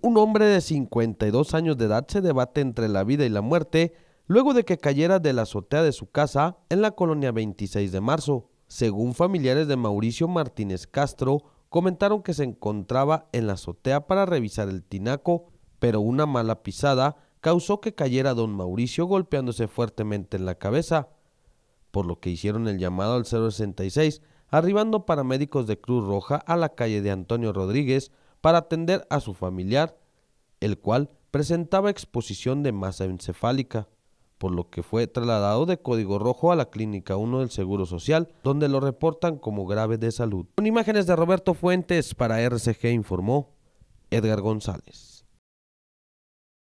Un hombre de 52 años de edad se debate entre la vida y la muerte luego de que cayera de la azotea de su casa en la colonia 26 de marzo. Según familiares de Mauricio Martínez Castro, comentaron que se encontraba en la azotea para revisar el tinaco, pero una mala pisada causó que cayera don Mauricio golpeándose fuertemente en la cabeza, por lo que hicieron el llamado al 066, arribando paramédicos de Cruz Roja a la calle de Antonio Rodríguez, para atender a su familiar, el cual presentaba exposición de masa encefálica, por lo que fue trasladado de Código Rojo a la Clínica 1 del Seguro Social, donde lo reportan como grave de salud. Con imágenes de Roberto Fuentes para RCG informó Edgar González.